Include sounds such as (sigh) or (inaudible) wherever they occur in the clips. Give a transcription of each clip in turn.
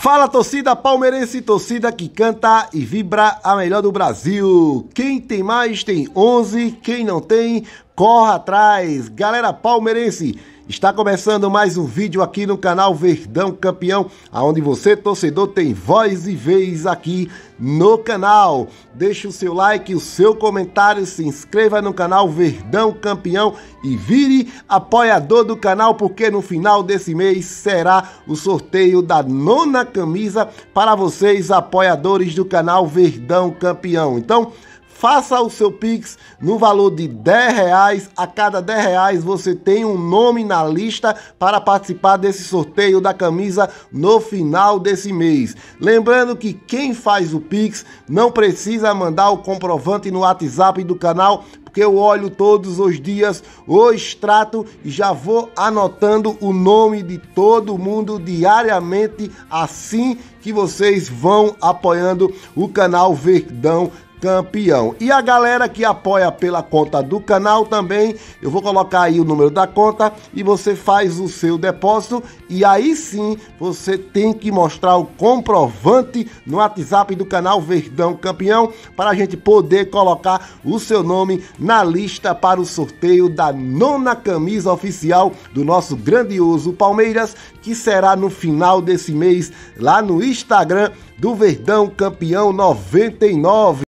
Fala torcida palmeirense, torcida que canta e vibra a melhor do Brasil. Quem tem mais tem 11, quem não tem, corre atrás. Galera palmeirense, Está começando mais um vídeo aqui no canal Verdão Campeão, aonde você torcedor tem voz e vez aqui no canal. Deixe o seu like, o seu comentário, se inscreva no canal Verdão Campeão e vire apoiador do canal, porque no final desse mês será o sorteio da nona camisa para vocês apoiadores do canal Verdão Campeão. Então, Faça o seu Pix no valor de 10 reais. A cada 10 reais você tem um nome na lista para participar desse sorteio da camisa no final desse mês. Lembrando que quem faz o Pix não precisa mandar o comprovante no WhatsApp do canal porque eu olho todos os dias o extrato e já vou anotando o nome de todo mundo diariamente assim que vocês vão apoiando o canal Verdão campeão. E a galera que apoia pela conta do canal também, eu vou colocar aí o número da conta e você faz o seu depósito e aí sim você tem que mostrar o comprovante no WhatsApp do canal Verdão Campeão para a gente poder colocar o seu nome na lista para o sorteio da nona camisa oficial do nosso grandioso Palmeiras, que será no final desse mês lá no Instagram do Verdão Campeão 99.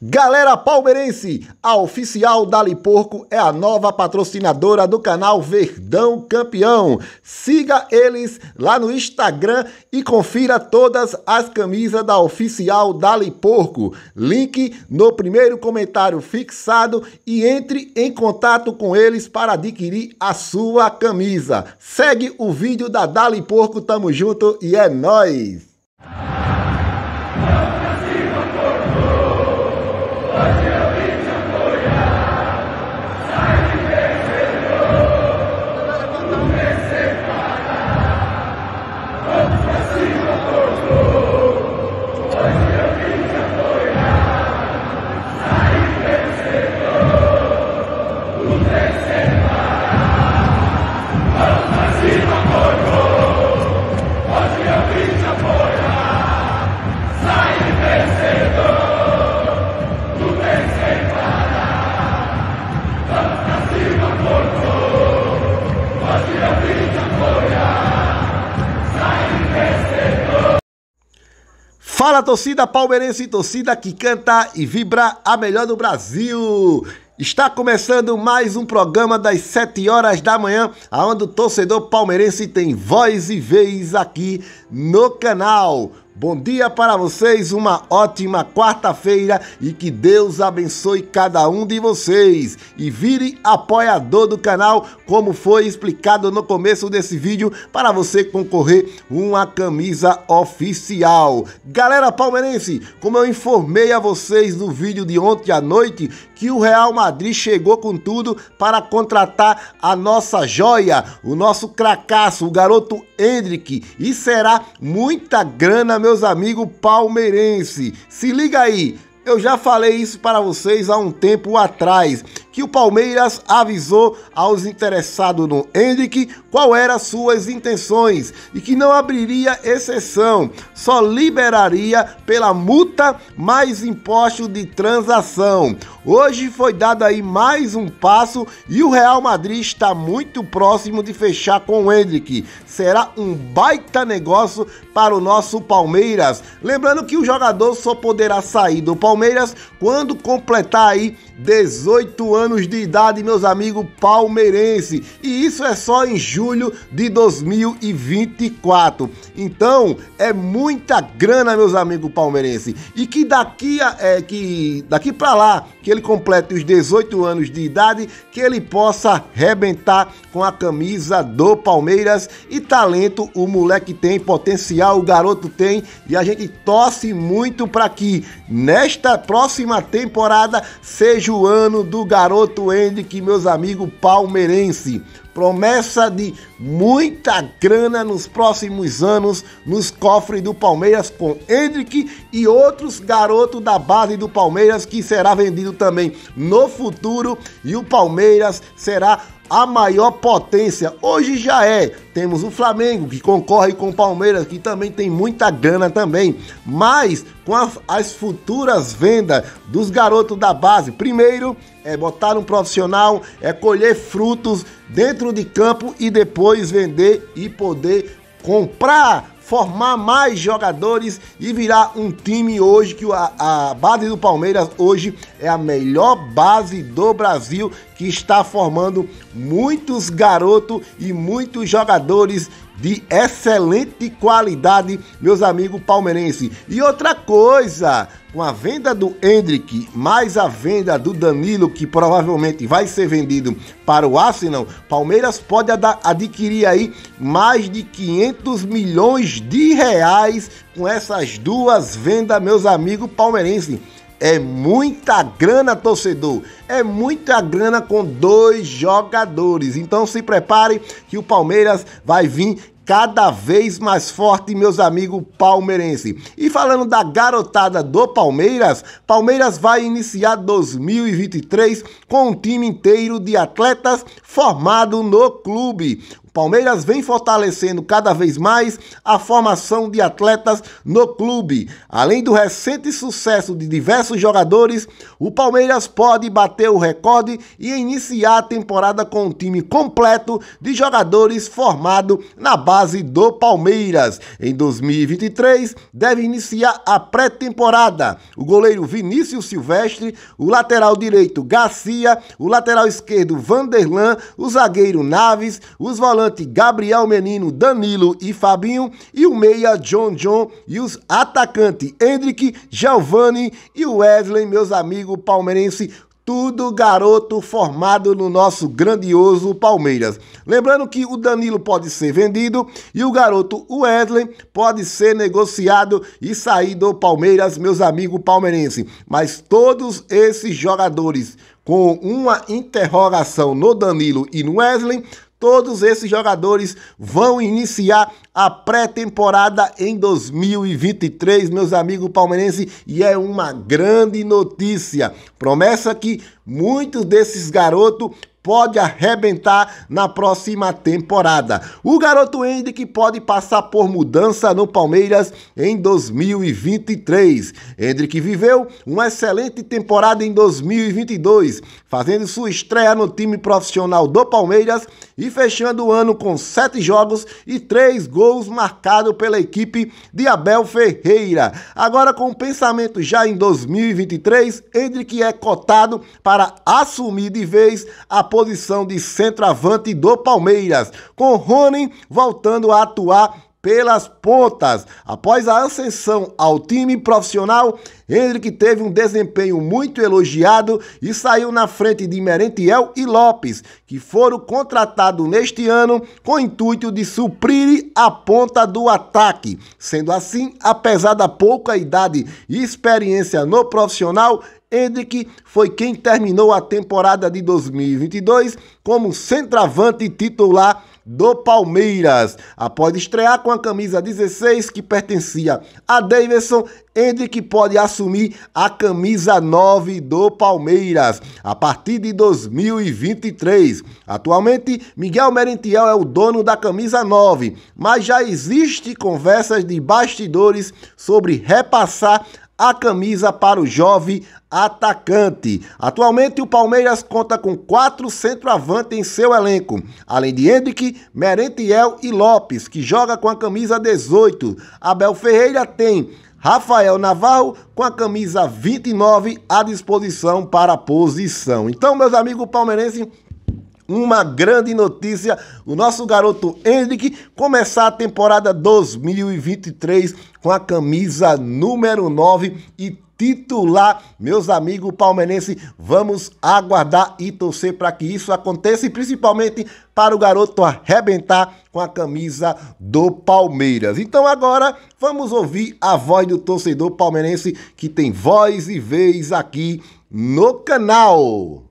Galera palmeirense, a oficial Dali Porco é a nova patrocinadora do canal Verdão Campeão. Siga eles lá no Instagram e confira todas as camisas da oficial Dali Porco. Link no primeiro comentário fixado e entre em contato com eles para adquirir a sua camisa. Segue o vídeo da Dali Porco, tamo junto e é nós. torcida palmeirense, torcida que canta e vibra a melhor do Brasil. Está começando mais um programa das 7 horas da manhã, onde o torcedor palmeirense tem voz e vez aqui no canal. Bom dia para vocês, uma ótima quarta-feira e que Deus abençoe cada um de vocês. E vire apoiador do canal, como foi explicado no começo desse vídeo, para você concorrer uma camisa oficial. Galera palmeirense, como eu informei a vocês no vídeo de ontem à noite, que o Real Madrid chegou com tudo para contratar a nossa joia, o nosso cracaço, o garoto Hendrick. E será muita grana, meus amigos palmeirense. Se liga aí, eu já falei isso para vocês há um tempo atrás que o Palmeiras avisou aos interessados no Henrique qual eram suas intenções e que não abriria exceção, só liberaria pela multa mais imposto de transação. Hoje foi dado aí mais um passo e o Real Madrid está muito próximo de fechar com o Henrique. Será um baita negócio para o nosso Palmeiras. Lembrando que o jogador só poderá sair do Palmeiras quando completar aí 18 anos anos de idade, meus amigos palmeirense. E isso é só em julho de 2024. Então, é muita grana, meus amigos palmeirense. E que daqui a, é, que daqui para lá, que ele complete os 18 anos de idade, que ele possa rebentar com a camisa do Palmeiras e talento o moleque tem, potencial o garoto tem e a gente torce muito para que nesta próxima temporada seja o ano do garoto Garoto Henrique, meus amigos palmeirense. Promessa de muita grana nos próximos anos nos cofres do Palmeiras com Hendrick e outros garotos da base do Palmeiras que será vendido também no futuro e o Palmeiras será a maior potência. Hoje já é. Temos o Flamengo que concorre com o Palmeiras, que também tem muita grana também. Mas com as futuras vendas dos garotos da base, primeiro é botar um profissional, é colher frutos dentro de campo e depois vender e poder comprar formar mais jogadores e virar um time hoje que a, a base do Palmeiras hoje é a melhor base do Brasil que está formando muitos garotos e muitos jogadores de excelente qualidade, meus amigos palmeirenses. E outra coisa, com a venda do Hendrick, mais a venda do Danilo, que provavelmente vai ser vendido para o Arsenal, Palmeiras pode adquirir aí mais de 500 milhões de reais com essas duas vendas, meus amigos palmeirenses. É muita grana, torcedor. É muita grana com dois jogadores. Então se prepare que o Palmeiras vai vir cada vez mais forte, meus amigos palmeirenses. E falando da garotada do Palmeiras, Palmeiras vai iniciar 2023 com um time inteiro de atletas formado no clube. Palmeiras vem fortalecendo cada vez mais a formação de atletas no clube. Além do recente sucesso de diversos jogadores, o Palmeiras pode bater o recorde e iniciar a temporada com um time completo de jogadores formado na base do Palmeiras. Em 2023, deve iniciar a pré-temporada. O goleiro Vinícius Silvestre, o lateral direito Garcia, o lateral esquerdo Vanderlan, o zagueiro Naves, os volantes volante Gabriel Menino, Danilo e Fabinho, e o meia John John e os atacantes Hendrick, Giovanni e o Wesley, meus amigos palmeirense, tudo garoto formado no nosso grandioso Palmeiras. Lembrando que o Danilo pode ser vendido e o garoto Wesley pode ser negociado e sair do Palmeiras, meus amigos palmeirenses. Mas todos esses jogadores com uma interrogação no Danilo e no Wesley Todos esses jogadores vão iniciar a pré-temporada em 2023, meus amigos palmeirenses, e é uma grande notícia. Promessa que muitos desses garotos pode arrebentar na próxima temporada. O garoto que pode passar por mudança no Palmeiras em 2023. Hendrick viveu uma excelente temporada em 2022, fazendo sua estreia no time profissional do Palmeiras e fechando o ano com sete jogos e três gols marcados pela equipe de Abel Ferreira. Agora, com o pensamento já em 2023, Hendrick é cotado para assumir de vez a posição de centroavante do Palmeiras, com Rony voltando a atuar pelas pontas. Após a ascensão ao time profissional, Hendrick teve um desempenho muito elogiado e saiu na frente de Merentiel e Lopes, que foram contratados neste ano com o intuito de suprir a ponta do ataque. Sendo assim, apesar da pouca idade e experiência no profissional, Hendrick foi quem terminou a temporada de 2022 como centroavante titular do Palmeiras, após estrear com a camisa 16 que pertencia a Davidson, Hendrick pode assumir a camisa 9 do Palmeiras a partir de 2023. Atualmente, Miguel Merentiel é o dono da camisa 9, mas já existe conversas de bastidores sobre repassar a camisa para o jovem atacante. Atualmente, o Palmeiras conta com quatro centroavantes em seu elenco, além de Hendrick, Merentiel e Lopes, que joga com a camisa 18. Abel Ferreira tem Rafael Navarro com a camisa 29 à disposição para a posição. Então, meus amigos palmeirenses, uma grande notícia: o nosso garoto Hendrick começar a temporada 2023 com a camisa número 9 e titular. Meus amigos palmeirense, vamos aguardar e torcer para que isso aconteça e principalmente para o garoto arrebentar com a camisa do Palmeiras. Então agora vamos ouvir a voz do torcedor palmeirense que tem voz e vez aqui no canal.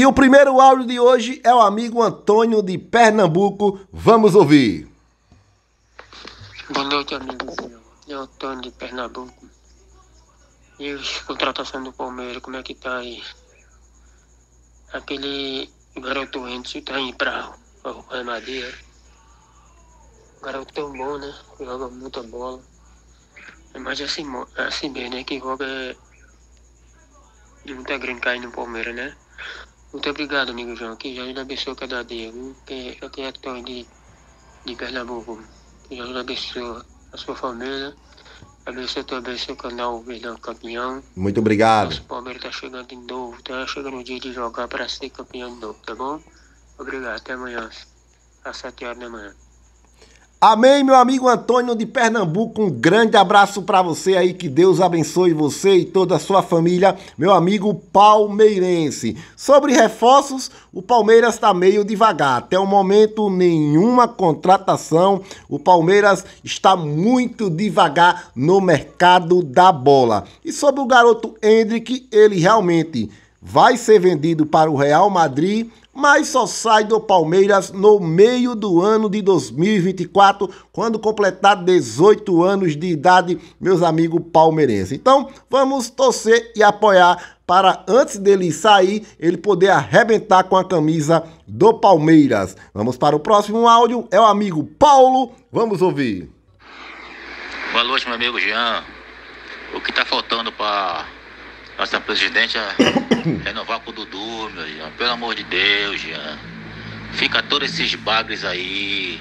E o primeiro áudio de hoje é o amigo Antônio de Pernambuco. Vamos ouvir. Boa noite, amigo, Eu é Antônio de Pernambuco. E a contratação do Palmeiras, como é que tá aí? Aquele garoto antes tá indo pra Rua Madeira. Garoto tão bom, né? Joga muita bola. Mas é assim, é assim bem, né? Que joga é... De muita gringa aí no Palmeiras, né? Muito obrigado, amigo João. Que Jesus abençoe cada dia. Que eu tenho a de, de Pernambuco. Que Jesus abençoe a sua família. Abençoe também seu canal Verdão Campeão. Muito obrigado. o Palmeiras está chegando de novo. Está chegando o dia de jogar para ser campeão de novo, tá bom? Obrigado. Até amanhã. Às 7 horas da manhã. Amém, meu amigo Antônio de Pernambuco. Um grande abraço para você aí. Que Deus abençoe você e toda a sua família, meu amigo palmeirense. Sobre reforços, o Palmeiras está meio devagar. Até o momento, nenhuma contratação. O Palmeiras está muito devagar no mercado da bola. E sobre o garoto Hendrick, ele realmente vai ser vendido para o Real Madrid mas só sai do Palmeiras no meio do ano de 2024, quando completar 18 anos de idade, meus amigos palmeirenses. Então, vamos torcer e apoiar para antes dele sair, ele poder arrebentar com a camisa do Palmeiras. Vamos para o próximo áudio, é o amigo Paulo, vamos ouvir. Boa noite, meu amigo Jean. O que está faltando para nossa presidente é (coughs) renovar com o Dudu, meu Jean. Pelo amor de Deus, Jean. Fica todos esses bagres aí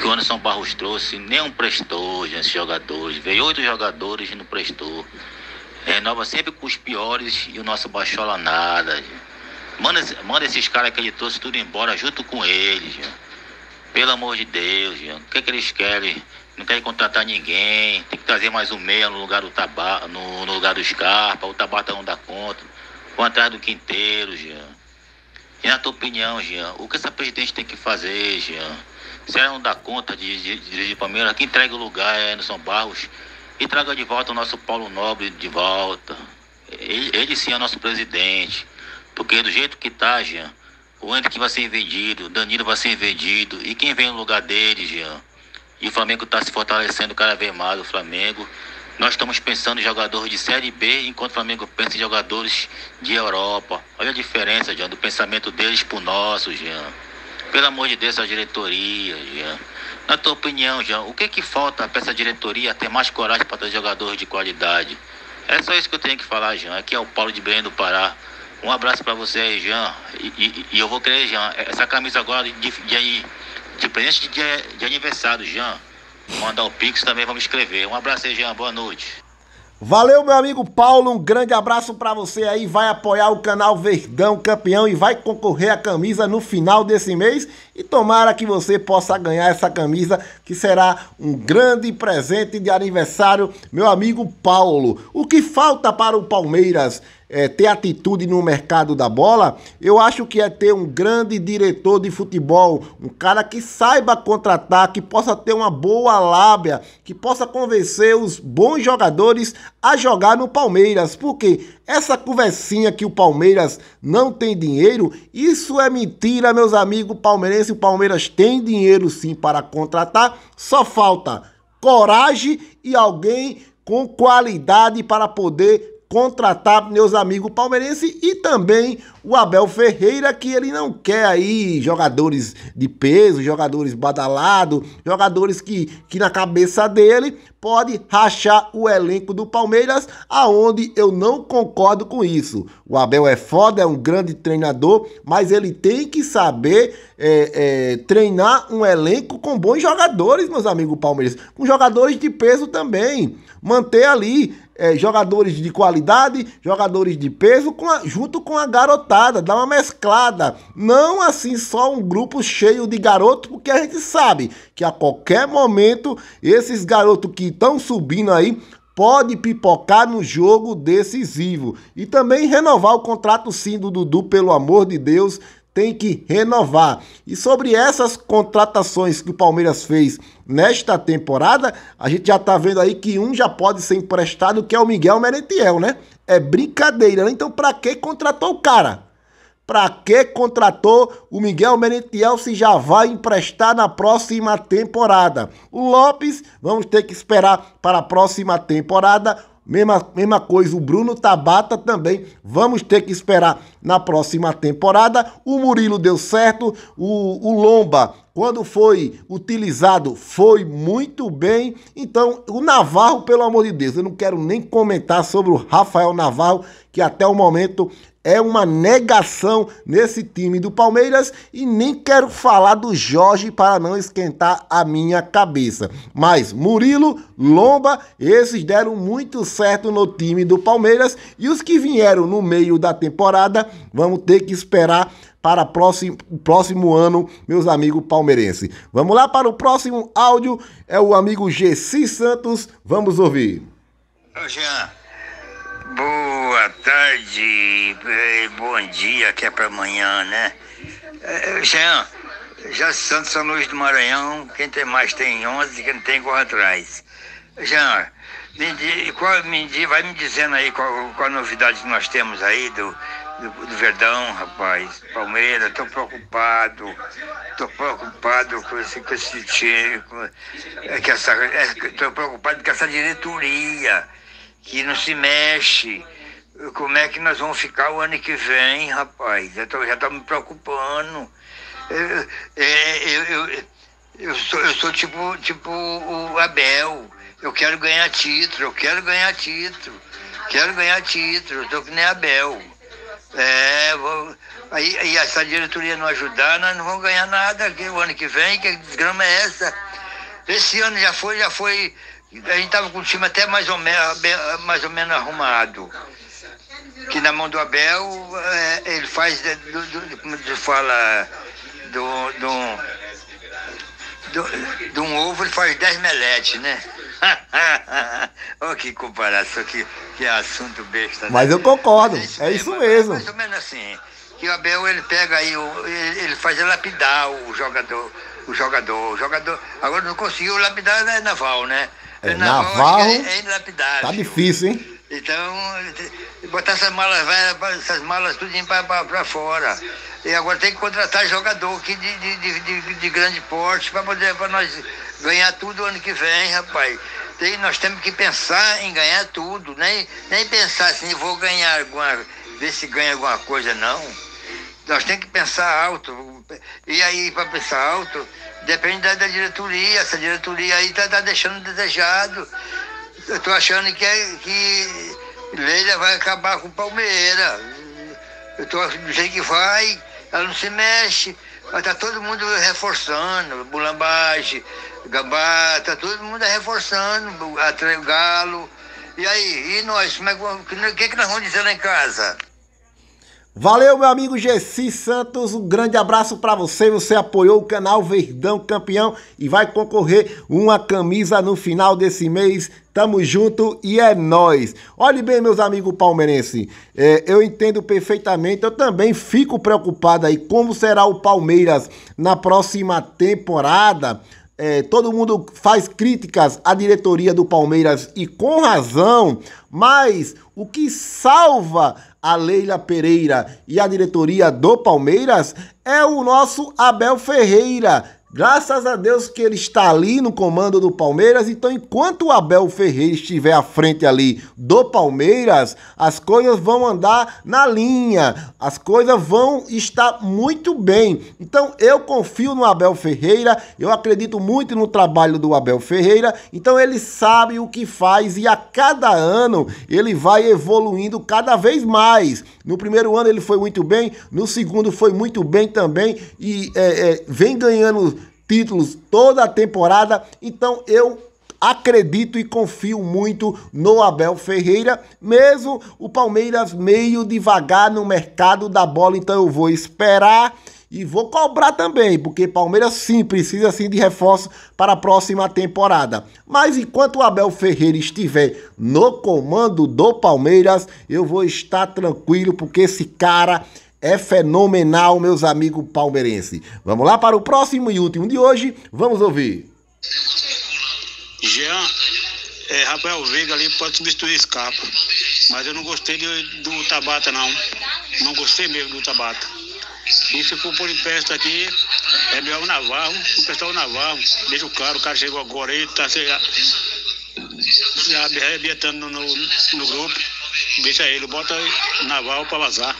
que o Anderson Barros trouxe, nenhum prestou, Jean, esses jogadores. Veio oito jogadores e não prestou. Renova sempre com os piores e o nosso baixola nada. Jean. Manda, manda esses caras que ele trouxe tudo embora junto com eles, Jean. Pelo amor de Deus, Jean. O que, é que eles querem? não querem contratar ninguém, tem que trazer mais um meia no lugar do Tabar, no, no, lugar do Scarpa, o Tabata tá não dá conta. Vão atrás do Quinteiro, Jean. E na tua opinião, Jean, o que essa presidente tem que fazer, Jean? Se ela não dá conta de dirigir o Palmeiras, que entregue o lugar é Anderson Barros e traga de volta o nosso Paulo Nobre de volta. Ele, ele sim é nosso presidente. Porque do jeito que tá, Jean, o que vai ser vendido, o Danilo vai ser vendido. E quem vem no lugar dele, Jean? E o Flamengo está se fortalecendo cada vez mais, o Flamengo. Nós estamos pensando em jogadores de Série B, enquanto o Flamengo pensa em jogadores de Europa. Olha a diferença, Jean, do pensamento deles para o nosso, Jean. Pelo amor de Deus, a diretoria, Jean. Na tua opinião, Jean, o que, é que falta para essa diretoria ter mais coragem para ter jogadores de qualidade? É só isso que eu tenho que falar, Jean. Aqui é o Paulo de Belém do Pará. Um abraço para você, Jean. E, e, e, eu vou crer, Jean. Essa camisa agora de, de aí de presente de, de aniversário, Jean. Mandar o Pix também, vamos escrever. Um abraço aí, Jean. Boa noite. Valeu, meu amigo Paulo. Um grande abraço para você aí. Vai apoiar o canal Verdão Campeão e vai concorrer à camisa no final desse mês. E tomara que você possa ganhar essa camisa, que será um grande presente de aniversário, meu amigo Paulo. O que falta para o Palmeiras? é, ter atitude no mercado da bola, eu acho que é ter um grande diretor de futebol, um cara que saiba contratar, que possa ter uma boa lábia, que possa convencer os bons jogadores a jogar no Palmeiras. Porque essa conversinha que o Palmeiras não tem dinheiro, isso é mentira, meus amigos palmeirenses. O Palmeiras tem dinheiro sim para contratar, só falta coragem e alguém com qualidade para poder contratar meus amigos palmeirenses e também o Abel Ferreira, que ele não quer aí jogadores de peso, jogadores badalados, jogadores que, que na cabeça dele pode rachar o elenco do Palmeiras, aonde eu não concordo com isso. O Abel é foda, é um grande treinador, mas ele tem que saber é, é, treinar um elenco com bons jogadores, meus amigos palmeirenses, com jogadores de peso também manter ali é, jogadores de qualidade, jogadores de peso, com a, junto com a garotada, dar uma mesclada. Não assim só um grupo cheio de garotos, porque a gente sabe que a qualquer momento esses garotos que estão subindo aí pode pipocar no jogo decisivo. E também renovar o contrato sim do Dudu, pelo amor de Deus, tem que renovar. E sobre essas contratações que o Palmeiras fez nesta temporada, a gente já tá vendo aí que um já pode ser emprestado, que é o Miguel Merentiel, né? É brincadeira, né? Então para que contratou o cara? Para que contratou o Miguel Merentiel se já vai emprestar na próxima temporada? O Lopes, vamos ter que esperar para a próxima temporada. Mesma, mesma coisa, o Bruno Tabata também. Vamos ter que esperar na próxima temporada. O Murilo deu certo, o, o Lomba, quando foi utilizado, foi muito bem. Então, o Navarro, pelo amor de Deus, eu não quero nem comentar sobre o Rafael Navarro, que até o momento é uma negação nesse time do Palmeiras e nem quero falar do Jorge para não esquentar a minha cabeça. Mas Murilo, Lomba, esses deram muito certo no time do Palmeiras e os que vieram no meio da temporada vamos ter que esperar para próximo, próximo ano, meus amigos palmeirenses. Vamos lá para o próximo áudio, é o amigo Gessi Santos, vamos ouvir. Ô Jean, Boa tarde, eh, bom dia, que é para amanhã, né? É, Jean, já Santos São Luís do Maranhão, quem tem mais tem 11, quem tem corre atrás. Jean, me, qual, me, vai me dizendo aí qual, qual a novidade que nós temos aí do, do, do, Verdão, rapaz. Palmeiras, Estou preocupado. estou preocupado com esse, com esse time. Estou é, é preocupado com essa diretoria que não se mexe. Como é que nós vamos ficar o ano que vem, rapaz? Eu tô, já está me preocupando. Eu, é, eu, eu, eu, sou, eu sou tipo, tipo o Abel. Eu quero ganhar título, eu quero ganhar título, quero ganhar título, eu tô que nem Abel. É, vou, aí, aí essa diretoria não ajudar, nós não vamos ganhar nada aqui o ano que vem, que desgrama é essa? Esse ano já foi, já foi a gente estava com o time até mais ou, menos, mais ou menos arrumado. Que na mão do Abel, é, ele faz, do, do, como se fala, do, do, do, de um ovo ele faz 10 meletes, né? (laughs) Olha que comparação, que, que assunto besta. Né? Mas eu concordo, é isso, é isso mesmo. Mais ou menos assim, que o Abel ele pega aí, ele, ele faz lapidar o jogador, o jogador, o jogador. Agora não conseguiu lapidar é Naval, né? É, Navarro. É, é Tá difícil, hein? Então, botar essas malas velhas, essas malas tudo para fora. E agora tem que contratar jogador aqui de, de, de, de grande porte para poder pra nós ganhar tudo ano que vem, rapaz. Tem, nós temos que pensar em ganhar tudo, nem, nem pensar assim, vou ganhar alguma, ver se ganha alguma coisa, não. Nós temos que pensar alto. E aí, para pensar alto, depende da, da, diretoria. Essa diretoria aí está tá deixando desejado. Eu estou achando que, é, que Leila vai acabar com o Palmeiras. Eu tô, não sei que vai, ela não se mexe. Está todo mundo reforçando, Bulambage, Gambá, está todo mundo reforçando, o Galo. E aí, e nós, é o que, é que nós vamos dizer lá em casa? Valeu, meu amigo Gessi Santos. Um grande abraço para você. Você apoiou o canal Verdão Campeão e vai concorrer uma camisa no final desse mês. Tamo junto e é nós. Olhe bem, meus amigos palmeirenses. É, eu entendo perfeitamente. Eu também fico preocupado aí como será o Palmeiras na próxima temporada. É, todo mundo faz críticas à diretoria do Palmeiras e com razão, mas o que salva a Leila Pereira e a diretoria do Palmeiras é o nosso Abel Ferreira, Graças a Deus que ele está ali no comando do Palmeiras. Então, enquanto o Abel Ferreira estiver à frente ali do Palmeiras, as coisas vão andar na linha, as coisas vão estar muito bem. Então, eu confio no Abel Ferreira, eu acredito muito no trabalho do Abel Ferreira. Então, ele sabe o que faz e a cada ano ele vai evoluindo cada vez mais. No primeiro ano ele foi muito bem, no segundo foi muito bem também e é, é, vem ganhando títulos toda a temporada. Então eu acredito e confio muito no Abel Ferreira, mesmo o Palmeiras meio devagar no mercado da bola, então eu vou esperar e vou cobrar também, porque Palmeiras sim precisa sim de reforço para a próxima temporada. Mas enquanto o Abel Ferreira estiver no comando do Palmeiras, eu vou estar tranquilo, porque esse cara é fenomenal, meus amigos palmeirenses. Vamos lá para o próximo e último de hoje. Vamos ouvir. Jean, é, Rafael Veiga ali pode substituir capo. Mas eu não gostei de, do Tabata, não. Não gostei mesmo do Tabata. E se for por empréstimo aqui, é melhor o Navarro, emprestar é o Navarro. Deixa o cara, o cara chegou agora aí, tá se, se arrebentando no, no, grupo. Deixa ele, bota o Navarro pra vazar.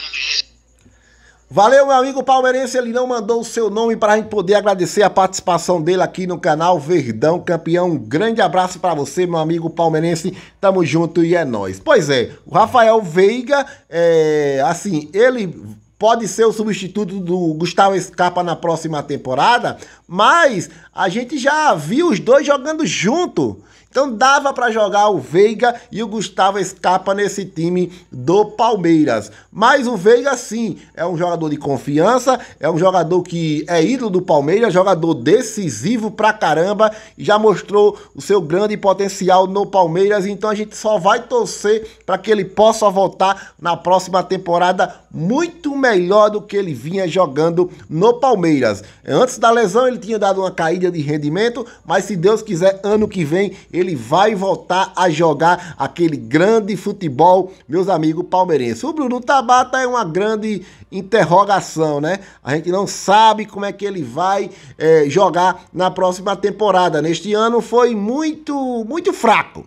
Valeu, meu amigo palmeirense. Ele não mandou o seu nome para a gente poder agradecer a participação dele aqui no canal Verdão Campeão. Um grande abraço para você, meu amigo palmeirense. Tamo junto e é nós. Pois é, o Rafael Veiga, é, assim, ele pode ser o substituto do Gustavo escapa na próxima temporada, mas a gente já viu os dois jogando junto. Então dava para jogar o Veiga e o Gustavo Escapa nesse time do Palmeiras. Mas o Veiga sim, é um jogador de confiança, é um jogador que é ídolo do Palmeiras, jogador decisivo pra caramba, e já mostrou o seu grande potencial no Palmeiras, então a gente só vai torcer para que ele possa voltar na próxima temporada muito melhor do que ele vinha jogando no Palmeiras. Antes da lesão ele tinha dado uma caída de rendimento, mas se Deus quiser ano que vem ele ele vai voltar a jogar aquele grande futebol, meus amigos palmeirenses. O Bruno Tabata é uma grande interrogação, né? A gente não sabe como é que ele vai é, jogar na próxima temporada. Neste ano foi muito, muito fraco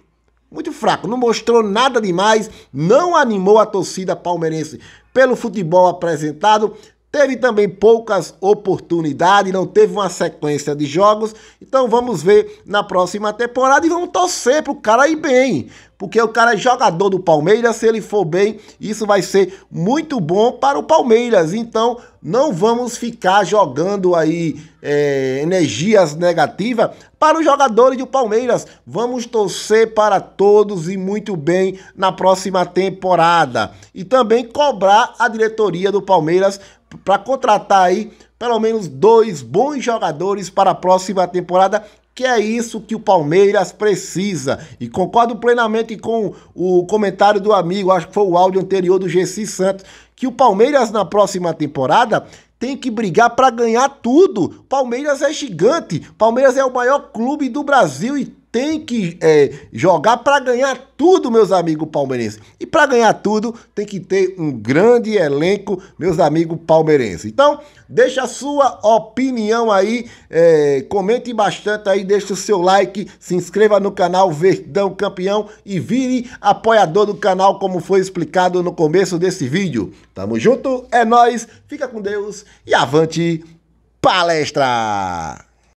muito fraco, não mostrou nada demais, não animou a torcida palmeirense pelo futebol apresentado, Teve também poucas oportunidades, não teve uma sequência de jogos. Então vamos ver na próxima temporada e vamos torcer para o cara ir bem. Porque o cara é jogador do Palmeiras, se ele for bem, isso vai ser muito bom para o Palmeiras. Então não vamos ficar jogando aí é, energias negativas para os jogadores do Palmeiras. Vamos torcer para todos e muito bem na próxima temporada. E também cobrar a diretoria do Palmeiras para contratar aí pelo menos dois bons jogadores para a próxima temporada que é isso que o Palmeiras precisa. E concordo plenamente com o comentário do amigo, acho que foi o áudio anterior do GC Santos, que o Palmeiras na próxima temporada tem que brigar para ganhar tudo. Palmeiras é gigante, Palmeiras é o maior clube do Brasil e tem que é, jogar para ganhar tudo, meus amigos palmeirenses. E para ganhar tudo, tem que ter um grande elenco, meus amigos palmeirenses. Então, deixa a sua opinião aí, é, comente bastante aí, deixa o seu like, se inscreva no canal Verdão Campeão e vire apoiador do canal, como foi explicado no começo desse vídeo. Tamo junto, é nós, fica com Deus e avante palestra!